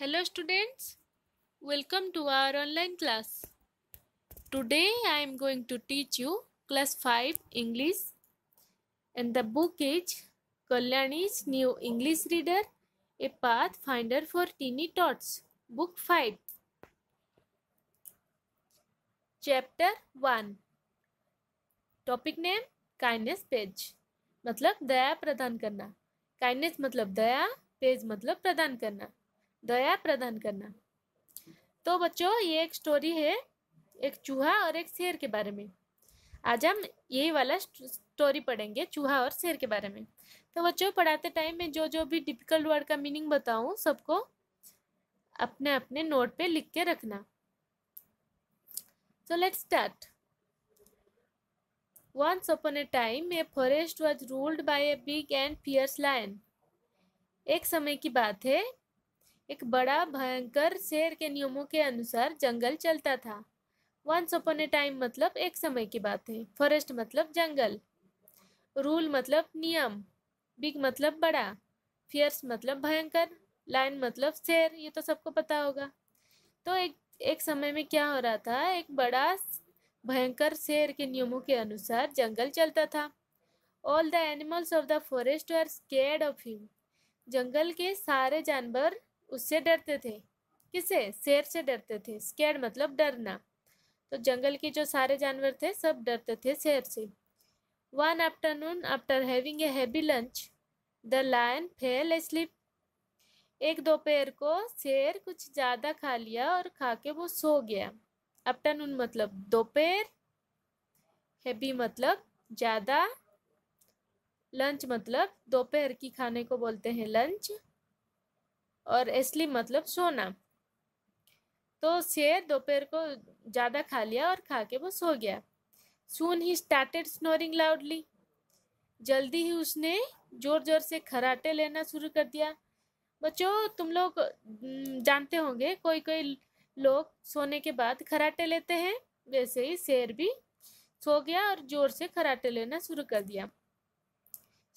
Hello students, welcome to our online class. Today I am going to teach you class 5 English and the book is Kalyani's New English Reader, A Pathfinder for Teeny Tots, Book 5. Chapter 1 Topic name Kindness Page मतलब दया प्रदान करना kindness मतलब दया page मतलब प्रदान करना दया प्रदान करना तो बच्चों ये एक स्टोरी है एक चूहा और एक शेर के बारे में आज हम यही वाला स्टोरी पढ़ेंगे चूहा और शेर के बारे में तो बच्चों पढ़ाते टाइम में जो जो भी डिफिकल्ट वर्ड का मीनिंग बताऊं सबको अपने अपने नोट पे लिख के रखना so let start once upon a time a forest was ruled by a big and fierce lion एक समय की बात है एक बड़ा भयंकर शेर के नियमों के अनुसार जंगल चलता था वंस अपॉन ए टाइम मतलब एक समय की बात है फॉरेस्ट मतलब जंगल रूल मतलब नियम बिग मतलब बड़ा फियर्स मतलब भयंकर लाइन मतलब शेर ये तो सबको पता होगा तो एक एक समय में क्या हो रहा था एक बड़ा भयंकर शेर के नियमों के अनुसार जंगल चलता था all the animals of the forest are scared of him जंगल के सारे जानवर उससे डरते थे किसे शेर से डरते थे स्केर मतलब डरना तो जंगल के जो सारे जानवर थे सब डरते थे शेर से one afternoon after having a heavy lunch the lion fell asleep एक दोपहर को शेर कुछ ज़्यादा खा लिया और खा के वो सो गया आफ्टरनून मतलब दोपहर हैवी मतलब ज़्यादा लंच मतलब दोपहर की खाने को बोलते हैं लंच और एसली मतलब सोना तो शेर दोपहर को ज़्यादा खा लिया और खा के वो सो गया soon he started snoring loudly जल्दी ही उसने ज़ोर ज़ोर से खराटे लेना शुरू कर दिया बच्चों तुम लोग जानते होंगे कोई कोई लोग सोने के बाद खराटे लेते हैं वैसे ही शेर भी सो गया और ज़ोर से खराटे लेना शुरू कर दिया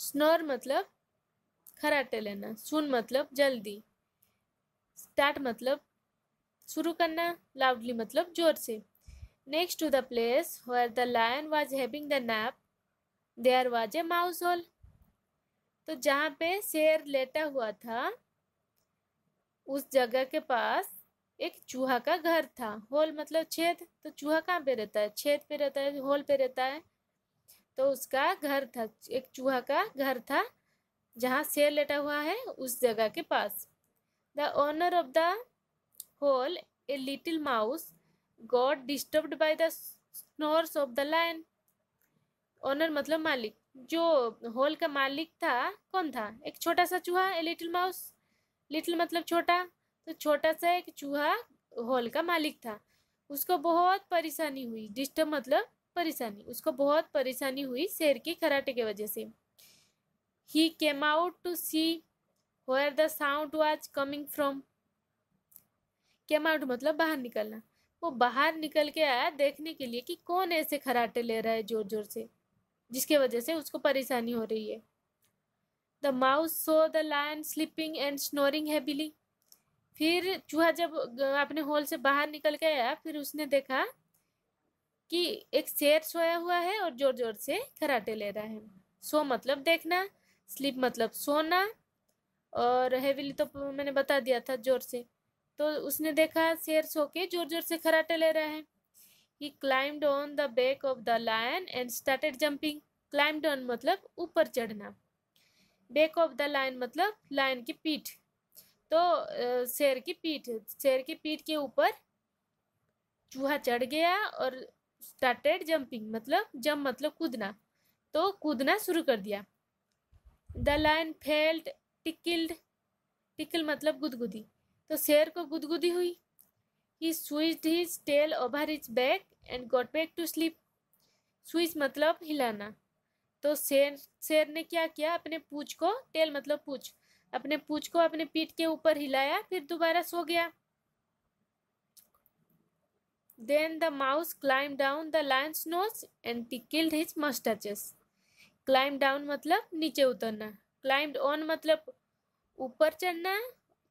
स्नोर मतलब खराटे लेना सुन मतलब जल्दी स्टार्ट मतलब शुरू करना लाउडली मतलब जोर से next to the place where the lion was having the nap there was a mouse hole तो जहाँ पे शेर लेटा हुआ था उस जगह के पास एक चूहा का घर था होल मतलब छेद तो चूहा कहाँ पे रहता है छेद पे रहता है होल पे रहता है तो उसका घर था एक चूहा का घर था जहाँ शेर लेटा हुआ है उस जगह के पास The owner of the hole, a little mouse, got disturbed by the snores of the lion. Owner मतलब मालिक जो होल का मालिक था कौन था एक छोटा सा चूहा ए लिटिल माउस लिटिल मतलब छोटा तो छोटा सा एक चूहा हॉल का मालिक था उसको बहुत परेशानी हुई डिस्टर्ब मतलब परेशानी उसको बहुत परेशानी हुई शेर की खराटे के वजह से ही came out to see where the sound was coming from came out मतलब बाहर निकलना वो बाहर निकल के आया देखने के लिए कि कौन ऐसे खराटे ले रहा है जोर जोर से जिसके वजह से उसको परेशानी हो रही है the mouse so the lion sleeping and snoring heavily फिर चूहा जब अपने हॉल से बाहर निकल के आया फिर उसने देखा कि एक शेर सोया हुआ है और जोर जोर से खराटे ले रहा है सो मतलब देखना स्लीप मतलब सोना और हेविली तो मैंने बता दिया था जोर से तो उसने देखा शेर सो के जोर जोर से खराटे ले रहा है he climbed on the back of the lion and started jumping climbed on मतलब ऊपर चढ़ना बैक ऑफ द लायन मतलब लायन की पीठ तो शेर की पीठ शेर की पीठ के ऊपर चूहा चढ़ गया और स्टार्टेड जंपिंग मतलब जम मतलब कूदना तो कूदना शुरू कर दिया the lion felt tickled tickle मतलब गुदगुदी तो शेर को गुदगुदी हुई he switch his tail over his back and got back to sleep switch मतलब हिलाना तो शेर शेर ने क्या किया अपने पूछ को टेल मतलब पूछ अपने पूछ को अपने पीठ के ऊपर हिलाया फिर दोबारा सो गया then the mouse climb down the lion's nose and tickled his mustaches climb down मतलब नीचे उतरना क्लाइंब ऑन मतलब ऊपर चढ़ना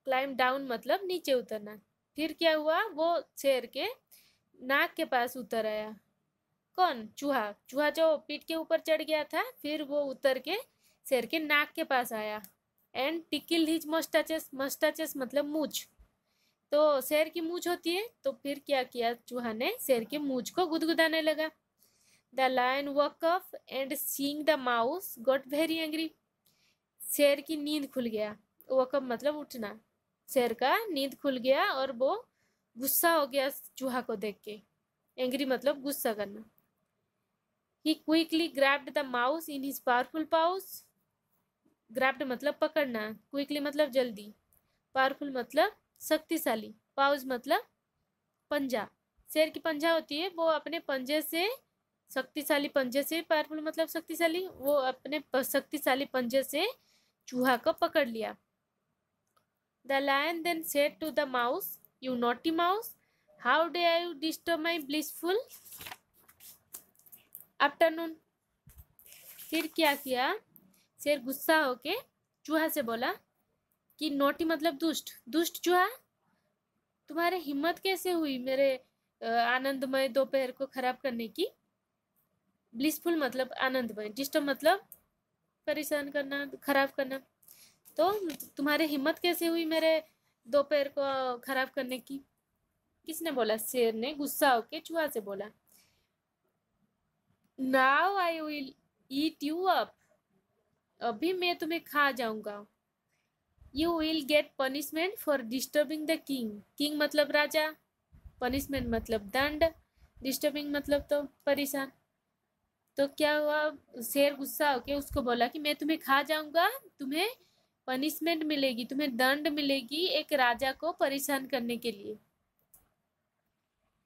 क्लाइंब डाउन मतलब नीचे उतरना फिर क्या हुआ वो शेर के नाक के पास उतर आया कौन चूहा चूहा जो पीठ के ऊपर चढ़ गया था फिर वो उतर के शेर के नाक के पास आया and tickle his mustaches mustaches मतलब मूछ तो शेर की मूछ होती है तो फिर क्या किया चूहा ने शेर के मूछ को गुदगुदाने लगा the lion up and seeing the mouse got very angry शेर की नींद खुल गया वकब मतलब उठना शेर का नींद खुल गया और वो गुस्सा हो गया चूहा को देख के एंग्री मतलब गुस्सा करना he quickly grabbed the mouse in his powerful paws grabbed मतलब पकड़ना क्विकली मतलब जल्दी पावरफुल मतलब शक्तिशाली पाउस मतलब पंजा शेर की पंजा होती है वो अपने पंजे से शक्तिशाली पंजे से पावरफुल मतलब शक्तिशाली वो अपने शक्तिशाली पंजे से चूहा को पकड़ लिया the lion then said to the mouse you naughty mouse how dare you disturb my blissful afternoon फिर क्या किया शेर गुस्सा होके चूहा से बोला कि नोटी मतलब दुष्ट दुष्ट चूहा तुम्हारे हिम्मत कैसे हुई मेरे आनंदमय दोपहर को खराब करने की ब्लिसफुल मतलब आनंदमय डिस्टर्ब मतलब परेशान करना ख़राब करना तो तुम्हारी हिम्मत कैसे हुई मेरे दोपहर को ख़राब करने की किसने बोला शेर ने गुस्सा होके चूहा से बोला now I will eat you up अभी मैं तुम्हें खा जाऊंगा you will get punishment for disturbing the king king मतलब राजा पनिशमेंट मतलब दंड डिस्टर्बिंग मतलब तो परेशान तो क्या हुआ शेर गुस्सा होके उसको बोला कि मैं तुम्हें खा जाऊंगा तुम्हें पनिशमेंट मिलेगी तुम्हें दंड मिलेगी एक राजा को परेशान करने के लिए